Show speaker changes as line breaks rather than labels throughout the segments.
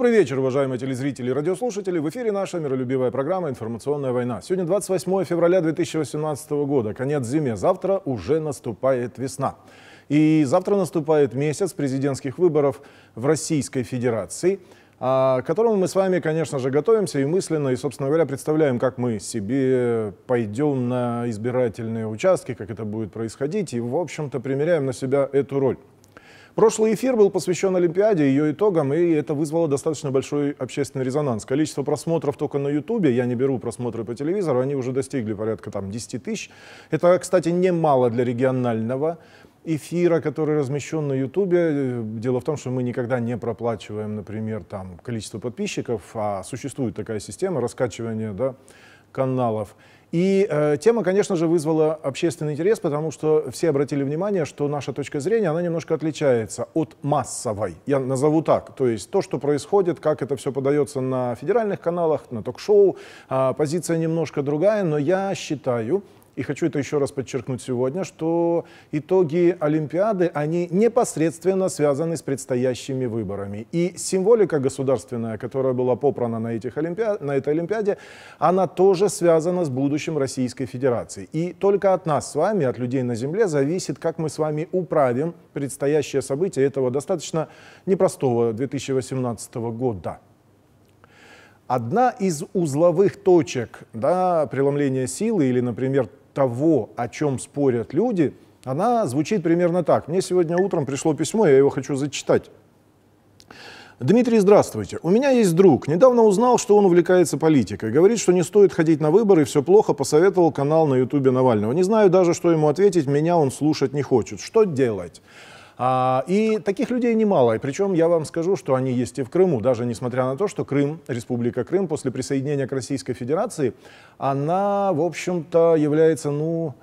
Добрый вечер, уважаемые телезрители и радиослушатели. В эфире наша миролюбивая программа «Информационная война». Сегодня 28 февраля 2018 года, конец зиме. Завтра уже наступает весна. И завтра наступает месяц президентских выборов в Российской Федерации а, к которому мы с вами, конечно же, готовимся и мысленно, и, собственно говоря, представляем, как мы себе пойдем на избирательные участки, как это будет происходить, и, в общем-то, примеряем на себя эту роль. Прошлый эфир был посвящен Олимпиаде, ее итогам, и это вызвало достаточно большой общественный резонанс. Количество просмотров только на Ютубе, я не беру просмотры по телевизору, они уже достигли порядка там 10 тысяч. Это, кстати, немало для регионального эфира, который размещен на Ютубе. Дело в том, что мы никогда не проплачиваем, например, там количество подписчиков, а существует такая система раскачивания да, каналов. И э, тема, конечно же, вызвала общественный интерес, потому что все обратили внимание, что наша точка зрения, она немножко отличается от массовой, я назову так. То есть то, что происходит, как это все подается на федеральных каналах, на ток-шоу, э, позиция немножко другая, но я считаю, и хочу это еще раз подчеркнуть сегодня, что итоги Олимпиады, они непосредственно связаны с предстоящими выборами. И символика государственная, которая была попрана на, этих Олимпиад, на этой Олимпиаде, она тоже связана с будущим Российской Федерации. И только от нас с вами, от людей на земле, зависит, как мы с вами управим предстоящее событие этого достаточно непростого 2018 года. Одна из узловых точек да, преломления силы или, например, того, о чем спорят люди, она звучит примерно так. Мне сегодня утром пришло письмо, я его хочу зачитать. Дмитрий, здравствуйте. У меня есть друг. Недавно узнал, что он увлекается политикой. Говорит, что не стоит ходить на выборы, все плохо. Посоветовал канал на ютубе Навального. Не знаю даже, что ему ответить. Меня он слушать не хочет. Что делать? А, и таких людей немало. И причем я вам скажу, что они есть и в Крыму, даже несмотря на то, что Крым, Республика Крым, после присоединения к Российской Федерации, она, в общем-то, является, ну,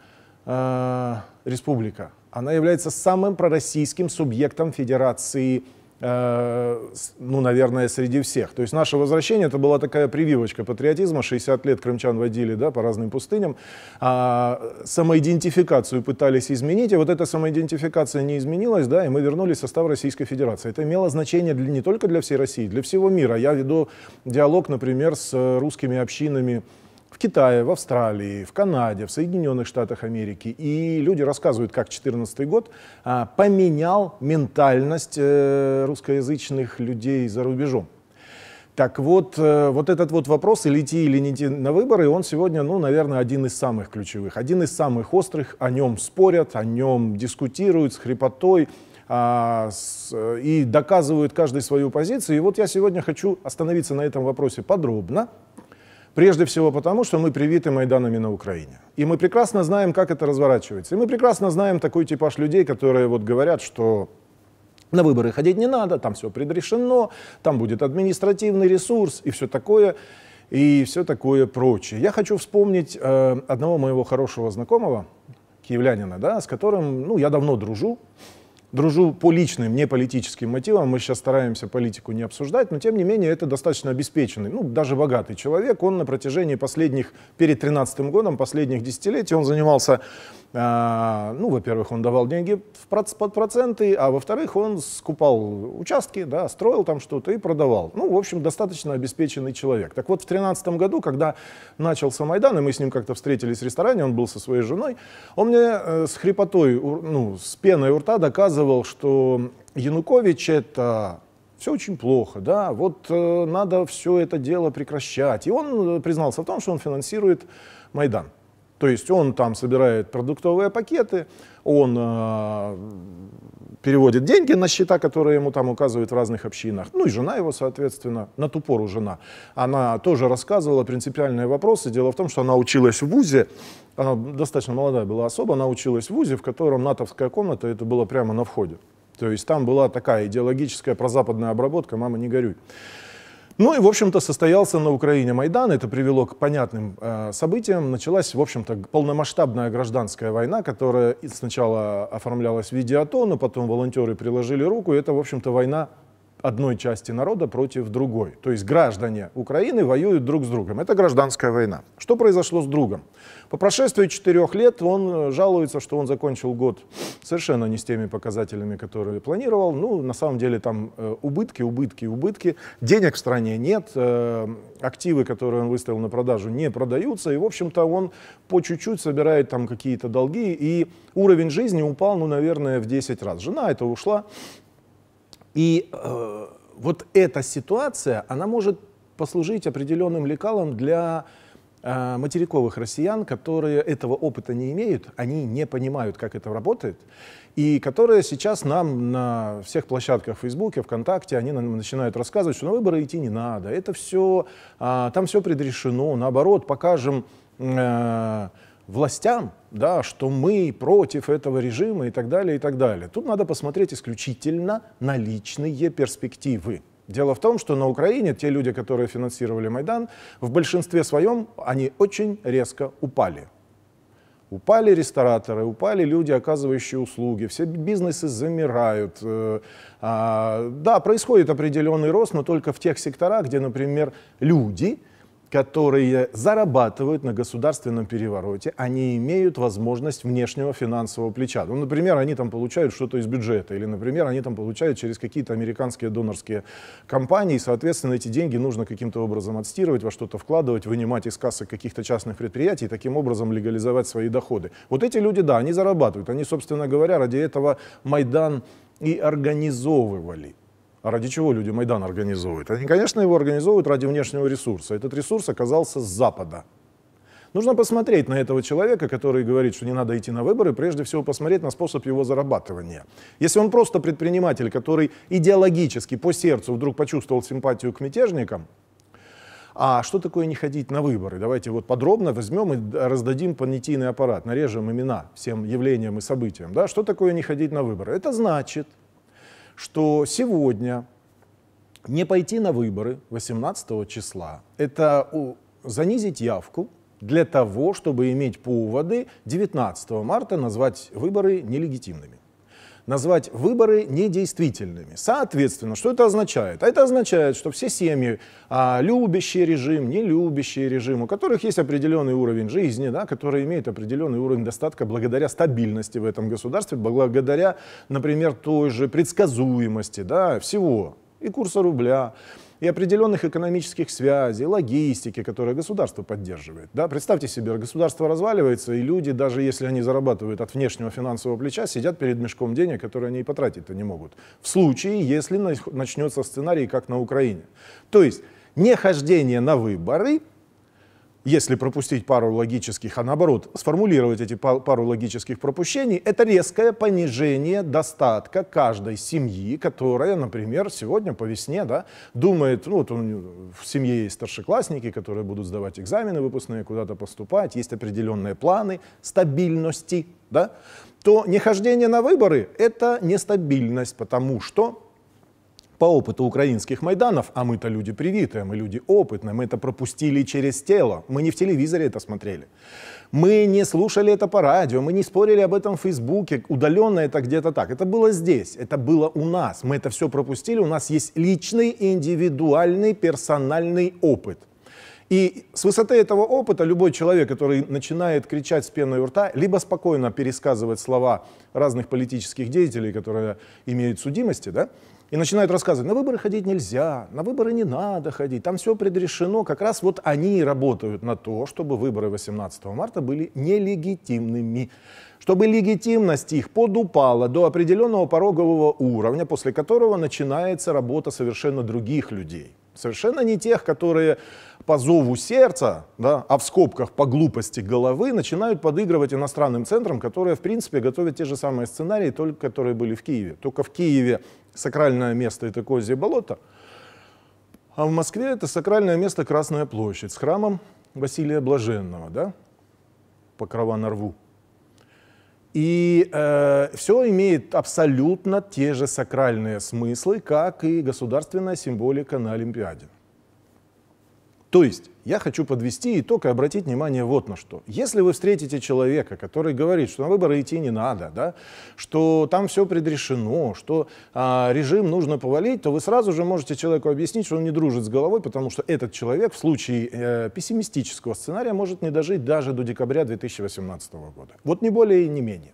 э, республика. Она является самым пророссийским субъектом Федерации Э, ну, наверное, среди всех. То есть наше возвращение это была такая прививочка патриотизма. 60 лет крымчан водили да, по разным пустыням. А, самоидентификацию пытались изменить, и вот эта самоидентификация не изменилась, да, и мы вернулись в состав Российской Федерации. Это имело значение для, не только для всей России, для всего мира. Я веду диалог, например, с русскими общинами в Китае, в Австралии, в Канаде, в Соединенных Штатах Америки. И люди рассказывают, как 2014 год а, поменял ментальность э, русскоязычных людей за рубежом. Так вот, э, вот этот вот вопрос, или идти или не идти на выборы, он сегодня, ну, наверное, один из самых ключевых, один из самых острых, о нем спорят, о нем дискутируют с хрипотой, а, э, и доказывают каждый свою позицию. И вот я сегодня хочу остановиться на этом вопросе подробно, Прежде всего потому, что мы привиты майданами на Украине. И мы прекрасно знаем, как это разворачивается. И мы прекрасно знаем такой типаж людей, которые вот говорят, что на выборы ходить не надо, там все предрешено, там будет административный ресурс и все такое, и все такое прочее. Я хочу вспомнить э, одного моего хорошего знакомого, киевлянина, да, с которым ну, я давно дружу дружу по личным, не политическим мотивам. Мы сейчас стараемся политику не обсуждать, но тем не менее это достаточно обеспеченный, ну даже богатый человек. Он на протяжении последних, перед 13 годом, последних десятилетий, он занимался а, ну, во-первых, он давал деньги под проценты, а во-вторых, он скупал участки, да, строил там что-то и продавал. Ну, в общем, достаточно обеспеченный человек. Так вот, в 2013 году, когда начался Майдан, и мы с ним как-то встретились в ресторане, он был со своей женой, он мне э, с хрипотой, ну, с пеной у рта доказывал, что Янукович это все очень плохо, да, вот э, надо все это дело прекращать. И он э, признался в том, что он финансирует Майдан. То есть он там собирает продуктовые пакеты, он э, переводит деньги на счета, которые ему там указывают в разных общинах. Ну и жена его, соответственно, на ту пору жена. Она тоже рассказывала принципиальные вопросы. Дело в том, что она училась в ВУЗе, она э, достаточно молодая была особо. она училась в ВУЗе, в котором натовская комната, это было прямо на входе. То есть там была такая идеологическая прозападная обработка «мама, не горюй». Ну и, в общем-то, состоялся на Украине Майдан. Это привело к понятным э, событиям. Началась, в общем-то, полномасштабная гражданская война, которая сначала оформлялась в виде АТО, но потом волонтеры приложили руку. И это, в общем-то, война одной части народа против другой. То есть граждане Украины воюют друг с другом. Это гражданская война. Что произошло с другом? По прошествии четырех лет он э, жалуется, что он закончил год совершенно не с теми показателями, которые планировал. Ну, на самом деле там э, убытки, убытки, убытки. Денег в стране нет, э, активы, которые он выставил на продажу, не продаются. И, в общем-то, он по чуть-чуть собирает там какие-то долги. И уровень жизни упал, ну, наверное, в 10 раз. Жена это ушла, и э, вот эта ситуация, она может послужить определенным лекалом для э, материковых россиян, которые этого опыта не имеют, они не понимают, как это работает, и которые сейчас нам на всех площадках в Фейсбуке, ВКонтакте, они нам начинают рассказывать, что на выборы идти не надо, это все, э, а, там все предрешено, наоборот, покажем э, властям, да, что мы против этого режима и так далее, и так далее. Тут надо посмотреть исключительно на личные перспективы. Дело в том, что на Украине те люди, которые финансировали Майдан, в большинстве своем они очень резко упали. Упали рестораторы, упали люди, оказывающие услуги, все бизнесы замирают. Э, а, да, происходит определенный рост, но только в тех секторах, где, например, люди – которые зарабатывают на государственном перевороте, они имеют возможность внешнего финансового плеча. Ну, например, они там получают что-то из бюджета, или, например, они там получают через какие-то американские донорские компании, и, соответственно, эти деньги нужно каким-то образом отстирывать, во что-то вкладывать, вынимать из кассы каких-то частных предприятий, и таким образом легализовать свои доходы. Вот эти люди, да, они зарабатывают, они, собственно говоря, ради этого Майдан и организовывали. А ради чего люди Майдан организовывают? Они, конечно, его организовывают ради внешнего ресурса. Этот ресурс оказался с Запада. Нужно посмотреть на этого человека, который говорит, что не надо идти на выборы, прежде всего посмотреть на способ его зарабатывания. Если он просто предприниматель, который идеологически по сердцу вдруг почувствовал симпатию к мятежникам, а что такое не ходить на выборы? Давайте вот подробно возьмем и раздадим понятийный аппарат, нарежем имена всем явлениям и событиям. Да? Что такое не ходить на выборы? Это значит, что сегодня не пойти на выборы 18 числа – это занизить явку для того, чтобы иметь поводы 19 марта назвать выборы нелегитимными назвать выборы недействительными. Соответственно, что это означает? А это означает, что все семьи, а, любящие режим, не любящие режим, у которых есть определенный уровень жизни, да, которые имеют определенный уровень достатка благодаря стабильности в этом государстве, благодаря, например, той же предсказуемости да, всего, и курса рубля, и определенных экономических связей, логистики, которые государство поддерживает. Да? Представьте себе, государство разваливается, и люди, даже если они зарабатывают от внешнего финансового плеча, сидят перед мешком денег, которые они и потратить-то не могут. В случае, если начнется сценарий, как на Украине. То есть, нехождение на выборы – если пропустить пару логических, а наоборот, сформулировать эти пару логических пропущений, это резкое понижение достатка каждой семьи, которая, например, сегодня по весне да, думает, ну, вот в семье есть старшеклассники, которые будут сдавать экзамены выпускные, куда-то поступать, есть определенные планы стабильности, да, то нехождение на выборы – это нестабильность, потому что по опыту украинских майданов, а мы-то люди привитые, мы люди опытные, мы это пропустили через тело, мы не в телевизоре это смотрели. Мы не слушали это по радио, мы не спорили об этом в Фейсбуке, удаленно это где-то так. Это было здесь, это было у нас, мы это все пропустили, у нас есть личный, индивидуальный, персональный опыт. И с высоты этого опыта любой человек, который начинает кричать с пеной у рта, либо спокойно пересказывать слова разных политических деятелей, которые имеют судимости, да, и начинают рассказывать, на выборы ходить нельзя, на выборы не надо ходить, там все предрешено. Как раз вот они работают на то, чтобы выборы 18 марта были нелегитимными. Чтобы легитимность их подупала до определенного порогового уровня, после которого начинается работа совершенно других людей. Совершенно не тех, которые по зову сердца, да, а в скобках по глупости головы, начинают подыгрывать иностранным центрам, которые, в принципе, готовят те же самые сценарии, только, которые были в Киеве. Только в Киеве сакральное место — это Козье болото, а в Москве это сакральное место Красная площадь с храмом Василия Блаженного, да, покрова на рву. И э, все имеет абсолютно те же сакральные смыслы, как и государственная символика на Олимпиаде. То есть я хочу подвести итог и обратить внимание вот на что. Если вы встретите человека, который говорит, что на выборы идти не надо, да, что там все предрешено, что а, режим нужно повалить, то вы сразу же можете человеку объяснить, что он не дружит с головой, потому что этот человек в случае э, пессимистического сценария может не дожить даже до декабря 2018 года. Вот не более и не менее.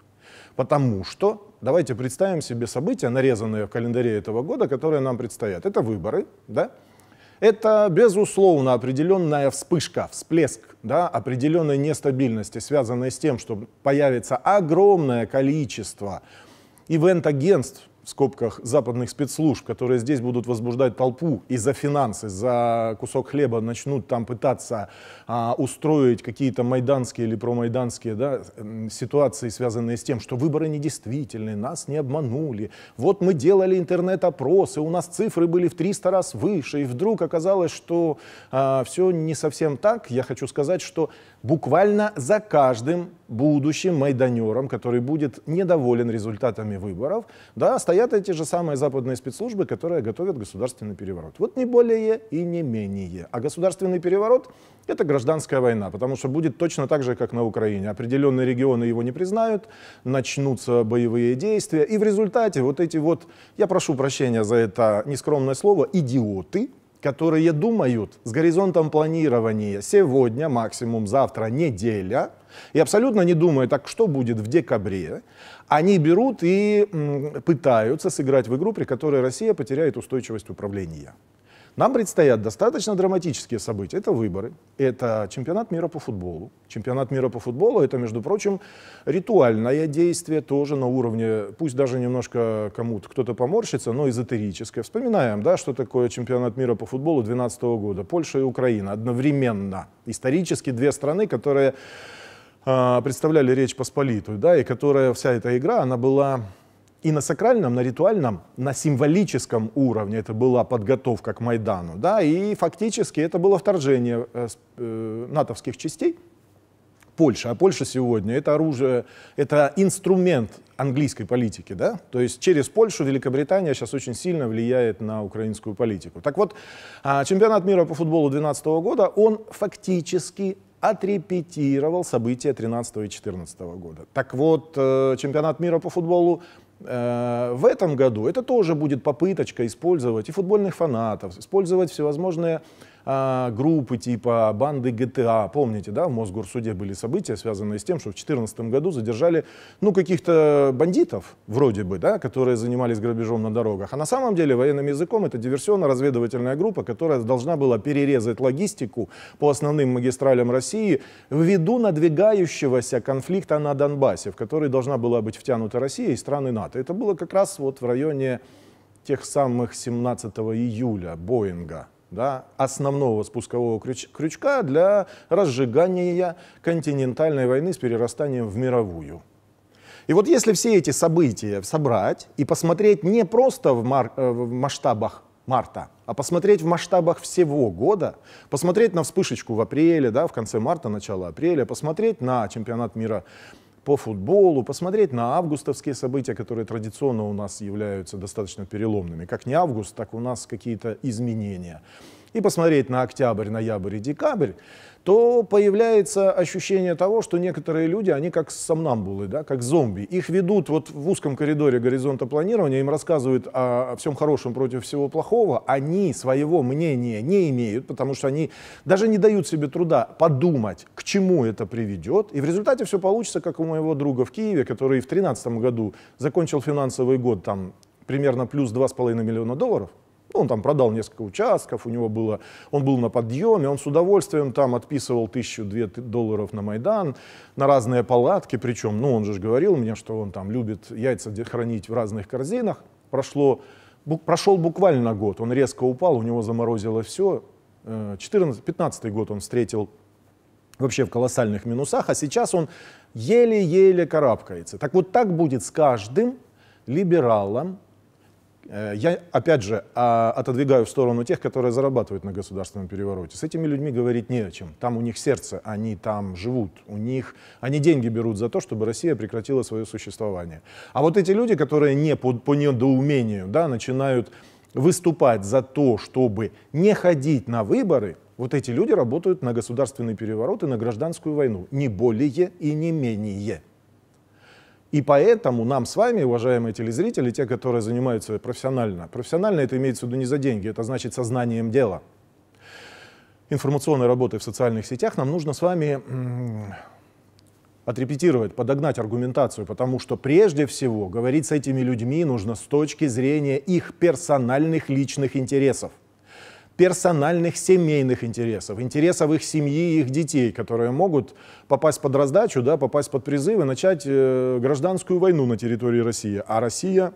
Потому что, давайте представим себе события, нарезанные в календаре этого года, которые нам предстоят. Это выборы, да, это, безусловно, определенная вспышка, всплеск да, определенной нестабильности, связанной с тем, что появится огромное количество ивент-агентств, в скобках западных спецслужб, которые здесь будут возбуждать толпу и за финансы, за кусок хлеба начнут там пытаться а, устроить какие-то майданские или промайданские да, ситуации, связанные с тем, что выборы недействительны, нас не обманули. Вот мы делали интернет-опросы, у нас цифры были в 300 раз выше, и вдруг оказалось, что а, все не совсем так. Я хочу сказать, что буквально за каждым будущим майданером, который будет недоволен результатами выборов, да, стоят эти же самые западные спецслужбы, которые готовят государственный переворот. Вот не более и не менее. А государственный переворот — это гражданская война, потому что будет точно так же, как на Украине. Определенные регионы его не признают, начнутся боевые действия, и в результате вот эти вот, я прошу прощения за это нескромное слово, идиоты — которые думают с горизонтом планирования сегодня, максимум завтра, неделя, и абсолютно не думают так что будет в декабре, они берут и пытаются сыграть в игру, при которой Россия потеряет устойчивость управления. Нам предстоят достаточно драматические события. Это выборы, это чемпионат мира по футболу. Чемпионат мира по футболу — это, между прочим, ритуальное действие тоже на уровне, пусть даже немножко кому-то кто-то поморщится, но эзотерическое. Вспоминаем, да, что такое чемпионат мира по футболу 2012 года. Польша и Украина одновременно. Исторически две страны, которые а, представляли Речь Посполитую, да, и которая вся эта игра, она была и на сакральном, на ритуальном, на символическом уровне это была подготовка к Майдану, да, и фактически это было вторжение э, э, натовских частей Польши, А Польша сегодня это оружие, это инструмент английской политики, да? То есть через Польшу Великобритания сейчас очень сильно влияет на украинскую политику. Так вот, а, чемпионат мира по футболу 2012 года, он фактически отрепетировал события 13 и 14 года. Так вот, э, чемпионат мира по футболу Э, в этом году это тоже будет попыточка использовать и футбольных фанатов, использовать всевозможные а, группы типа банды ГТА. Помните, да, в Мосгорсуде были события, связанные с тем, что в 2014 году задержали, ну, каких-то бандитов, вроде бы, да, которые занимались грабежом на дорогах. А на самом деле, военным языком, это диверсионно-разведывательная группа, которая должна была перерезать логистику по основным магистралям России ввиду надвигающегося конфликта на Донбассе, в который должна была быть втянута Россия и страны НАТО. Это было как раз вот в районе тех самых 17 июля Боинга да, основного спускового крюч крючка для разжигания континентальной войны с перерастанием в мировую. И вот если все эти события собрать и посмотреть не просто в, мар э, в масштабах марта, а посмотреть в масштабах всего года, посмотреть на вспышечку в апреле, да, в конце марта, начало апреля, посмотреть на чемпионат мира по футболу, посмотреть на августовские события, которые традиционно у нас являются достаточно переломными. Как не август, так у нас какие-то изменения. И посмотреть на октябрь, ноябрь и декабрь, то появляется ощущение того, что некоторые люди, они как сомнамбулы, да, как зомби. Их ведут вот в узком коридоре горизонта планирования, им рассказывают о, всем хорошем против всего плохого, они своего мнения не имеют, потому что они даже не дают себе труда подумать, к чему это приведет, и в результате все получится, как у моего друга в Киеве, который в 2013 году закончил финансовый год там примерно плюс 2,5 миллиона долларов – ну, он там продал несколько участков, у него было, он был на подъеме, он с удовольствием там отписывал тысячу, две долларов на Майдан, на разные палатки, причем, ну, он же говорил мне, что он там любит яйца хранить в разных корзинах. Прошло, бу, прошел буквально год, он резко упал, у него заморозило все. Э, 14-15 год он встретил вообще в колоссальных минусах, а сейчас он еле-еле карабкается. Так вот так будет с каждым либералом, Э, я, опять же, а, отодвигаю в сторону тех, которые зарабатывают на государственном перевороте. С этими людьми говорить не о чем. Там у них сердце, они там живут, у них, они деньги берут за то, чтобы Россия прекратила свое существование. А вот эти люди, которые не по, по недоумению да, начинают выступать за то, чтобы не ходить на выборы, вот эти люди работают на государственный переворот и на гражданскую войну. Не более и не менее. И поэтому нам с вами, уважаемые телезрители, те, которые занимаются профессионально, профессионально это имеется в виду не за деньги, это значит со знанием дела, информационной работой в социальных сетях, нам нужно с вами отрепетировать, подогнать аргументацию, потому что прежде всего говорить с этими людьми нужно с точки зрения их персональных личных интересов персональных семейных интересов, интересов их семьи и их детей, которые могут попасть под раздачу, да, попасть под призывы и начать э, гражданскую войну на территории России. А Россия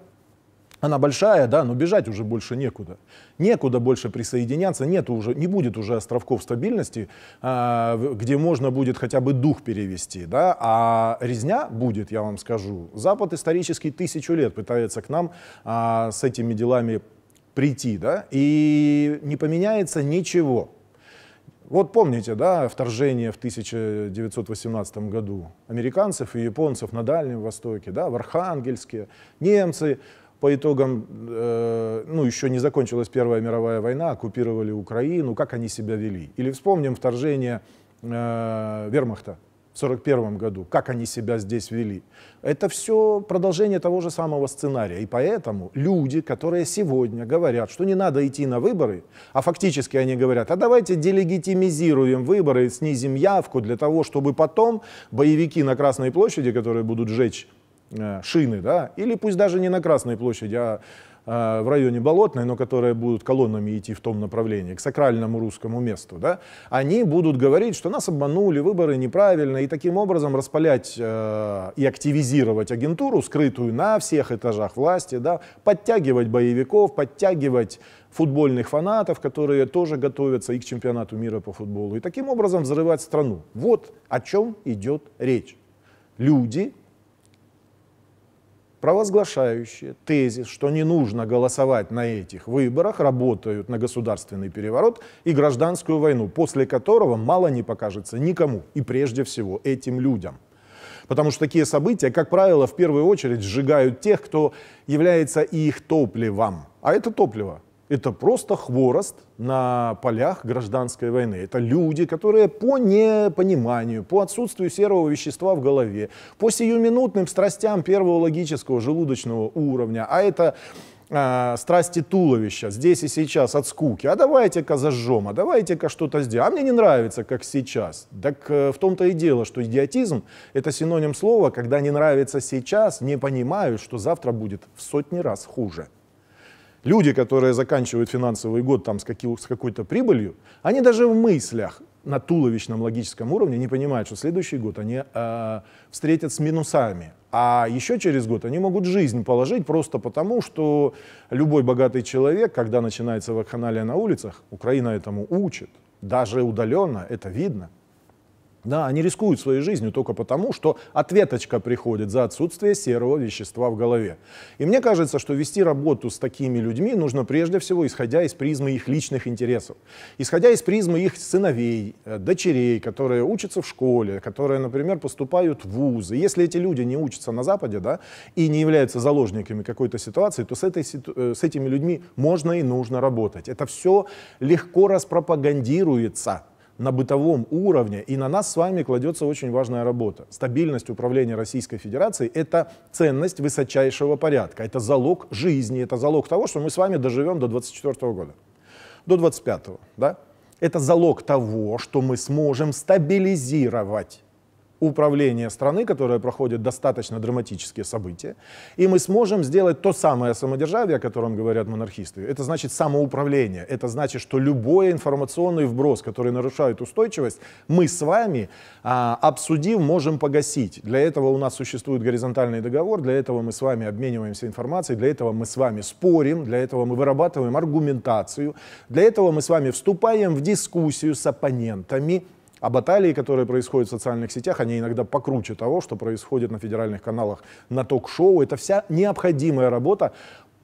она большая, да, но бежать уже больше некуда. Некуда больше присоединяться, нет уже, не будет уже островков стабильности, а, где можно будет хотя бы дух перевести, да, а резня будет, я вам скажу. Запад исторически тысячу лет пытается к нам а, с этими делами прийти, да, и не поменяется ничего. Вот помните, да, вторжение в 1918 году американцев и японцев на Дальнем Востоке, да, в Архангельске, немцы по итогам, э, ну, еще не закончилась Первая мировая война, оккупировали Украину, как они себя вели. Или вспомним вторжение э, вермахта 1941 году, как они себя здесь вели. Это все продолжение того же самого сценария. И поэтому люди, которые сегодня говорят, что не надо идти на выборы, а фактически они говорят, а давайте делегитимизируем выборы, снизим явку для того, чтобы потом боевики на Красной площади, которые будут жечь э, шины, да, или пусть даже не на Красной площади, а Э, в районе Болотной, но которые будут колоннами идти в том направлении, к сакральному русскому месту, да, они будут говорить, что нас обманули, выборы неправильно, и таким образом распалять э, и активизировать агентуру, скрытую на всех этажах власти, да, подтягивать боевиков, подтягивать футбольных фанатов, которые тоже готовятся и к чемпионату мира по футболу, и таким образом взрывать страну. Вот о чем идет речь. Люди провозглашающие тезис, что не нужно голосовать на этих выборах, работают на государственный переворот и гражданскую войну, после которого мало не покажется никому и прежде всего этим людям. Потому что такие события, как правило, в первую очередь сжигают тех, кто является их топливом. А это топливо это просто хворост на полях гражданской войны. Это люди, которые по непониманию, по отсутствию серого вещества в голове, по сиюминутным страстям первого логического желудочного уровня, а это э, страсти туловища здесь и сейчас от скуки. А давайте-ка зажжем, а давайте-ка что-то сделаем. А мне не нравится, как сейчас. Так э, в том-то и дело, что идиотизм — это синоним слова, когда не нравится сейчас, не понимаю, что завтра будет в сотни раз хуже. Люди, которые заканчивают финансовый год там, с, каким, с какой-то прибылью, они даже в мыслях на туловищном логическом уровне не понимают, что следующий год они э, встретят с минусами. А еще через год они могут жизнь положить просто потому, что любой богатый человек, когда начинается вакханалия на улицах, Украина этому учит. Даже удаленно это видно. Да, они рискуют своей жизнью только потому, что ответочка приходит за отсутствие серого вещества в голове. И мне кажется, что вести работу с такими людьми нужно прежде всего, исходя из призмы их личных интересов, исходя из призмы их сыновей, э, дочерей, которые учатся в школе, которые, например, поступают в вузы. Если эти люди не учатся на Западе да, и не являются заложниками какой-то ситуации, то с, этой, э, с этими людьми можно и нужно работать. Это все легко распропагандируется на бытовом уровне, и на нас с вами кладется очень важная работа. Стабильность управления Российской Федерацией – это ценность высочайшего порядка, это залог жизни, это залог того, что мы с вами доживем до 24 года, до 25 да? Это залог того, что мы сможем стабилизировать управления страны, которая проходит достаточно драматические события, и мы сможем сделать то самое самодержавие, о котором говорят монархисты. Это значит самоуправление, это значит, что любой информационный вброс, который нарушает устойчивость, мы с вами, а, обсудив, можем погасить. Для этого у нас существует горизонтальный договор, для этого мы с вами обмениваемся информацией, для этого мы с вами спорим, для этого мы вырабатываем аргументацию, для этого мы с вами вступаем в дискуссию с оппонентами, а баталии, которые происходят в социальных сетях, они иногда покруче того, что происходит на федеральных каналах, на ток-шоу. Это вся необходимая работа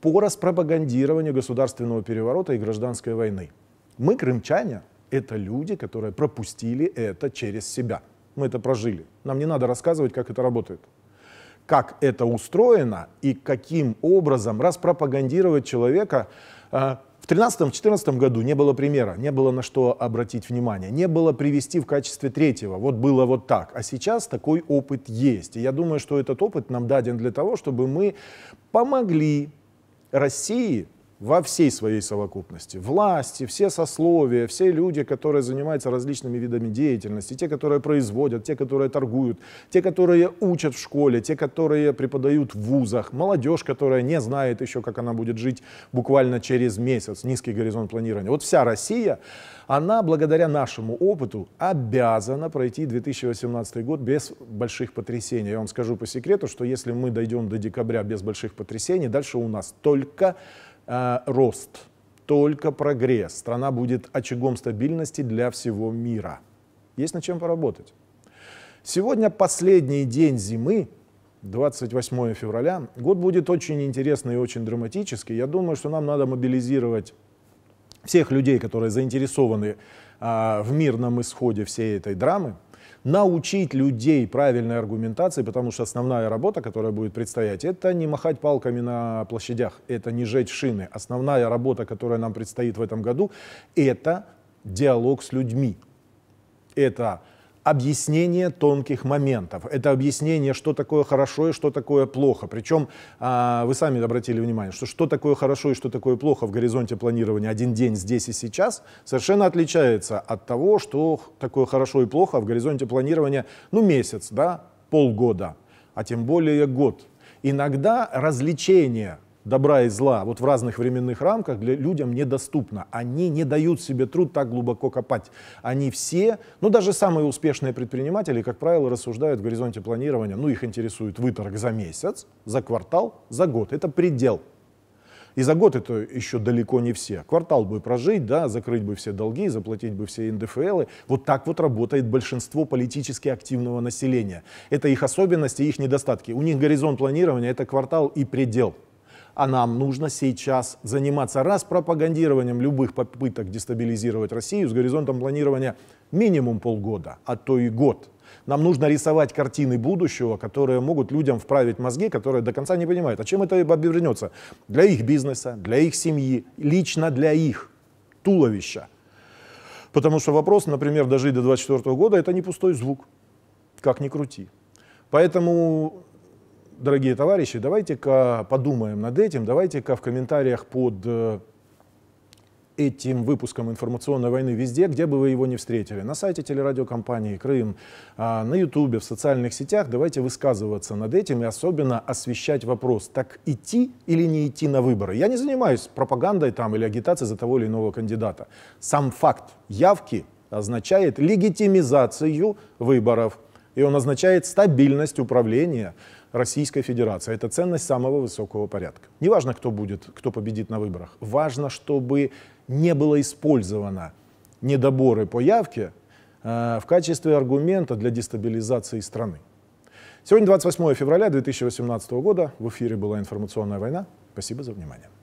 по распропагандированию государственного переворота и гражданской войны. Мы, крымчане, это люди, которые пропустили это через себя. Мы это прожили. Нам не надо рассказывать, как это работает. Как это устроено и каким образом распропагандировать человека, а, в 2013-2014 году не было примера, не было на что обратить внимание, не было привести в качестве третьего, вот было вот так. А сейчас такой опыт есть. И я думаю, что этот опыт нам даден для того, чтобы мы помогли России во всей своей совокупности. Власти, все сословия, все люди, которые занимаются различными видами деятельности, те, которые производят, те, которые торгуют, те, которые учат в школе, те, которые преподают в вузах, молодежь, которая не знает еще, как она будет жить буквально через месяц, низкий горизонт планирования. Вот вся Россия, она благодаря нашему опыту обязана пройти 2018 год без больших потрясений. Я вам скажу по секрету, что если мы дойдем до декабря без больших потрясений, дальше у нас только э, рост, только прогресс. Страна будет очагом стабильности для всего мира. Есть над чем поработать. Сегодня последний день зимы, 28 февраля. Год будет очень интересный и очень драматический. Я думаю, что нам надо мобилизировать всех людей, которые заинтересованы э, в мирном исходе всей этой драмы научить людей правильной аргументации, потому что основная работа, которая будет предстоять, это не махать палками на площадях, это не жечь шины. Основная работа, которая нам предстоит в этом году, это диалог с людьми. Это объяснение тонких моментов. Это объяснение, что такое хорошо и что такое плохо. Причем а, вы сами обратили внимание, что что такое хорошо и что такое плохо в горизонте планирования один день здесь и сейчас совершенно отличается от того, что такое хорошо и плохо в горизонте планирования, ну, месяц, да, полгода, а тем более год. Иногда развлечение добра и зла вот в разных временных рамках для людям недоступно. Они не дают себе труд так глубоко копать. Они все, ну даже самые успешные предприниматели, как правило, рассуждают в горизонте планирования, ну их интересует выторг за месяц, за квартал, за год. Это предел. И за год это еще далеко не все. Квартал бы прожить, да, закрыть бы все долги, заплатить бы все НДФЛы. Вот так вот работает большинство политически активного населения. Это их особенности, их недостатки. У них горизонт планирования – это квартал и предел – а нам нужно сейчас заниматься раз пропагандированием любых попыток дестабилизировать Россию с горизонтом планирования минимум полгода, а то и год. Нам нужно рисовать картины будущего, которые могут людям вправить мозги, которые до конца не понимают, а чем это обернется? Для их бизнеса, для их семьи, лично для их туловища. Потому что вопрос, например, дожить до 24 года, это не пустой звук, как ни крути. Поэтому дорогие товарищи, давайте-ка подумаем над этим, давайте-ка в комментариях под э, этим выпуском информационной войны везде, где бы вы его не встретили. На сайте телерадиокомпании «Крым», а, на Ютубе, в социальных сетях. Давайте высказываться над этим и особенно освещать вопрос, так идти или не идти на выборы. Я не занимаюсь пропагандой там или агитацией за того или иного кандидата. Сам факт явки означает легитимизацию выборов. И он означает стабильность управления Российской Федерации. Это ценность самого высокого порядка. Неважно, кто будет, кто победит на выборах. Важно, чтобы не было использовано недоборы по явке э, в качестве аргумента для дестабилизации страны. Сегодня 28 февраля 2018 года. В эфире была информационная война. Спасибо за внимание.